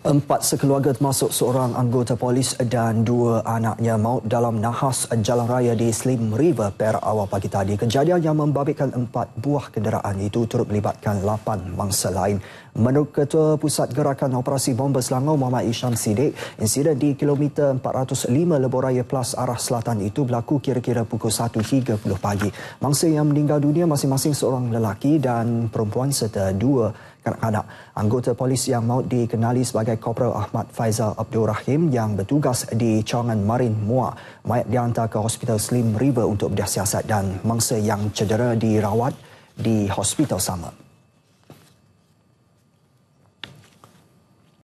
Empat sekeluarga termasuk seorang anggota polis dan dua anaknya maut dalam nahas jalan raya di Slim River per awal pagi tadi. Kejadian yang membabitkan empat buah kenderaan itu turut melibatkan lapan mangsa lain. Menurut Ketua Pusat Gerakan Operasi Bomber Selangor Muhammad Isham Sidik, insiden di kilometer 405 Lebuh Raya Plus arah selatan itu berlaku kira-kira pukul 1.30 pagi. Mangsa yang meninggal dunia masing-masing seorang lelaki dan perempuan serta dua anak kanak-kanak. Anggota polis yang maut dikenali sebagai Korporal Ahmad Faizal Abdul Rahim yang bertugas di Cawangan Marin Mua. Mayat dihantar ke Hospital Slim River untuk bedah siasat dan mangsa yang cedera dirawat di hospital sama.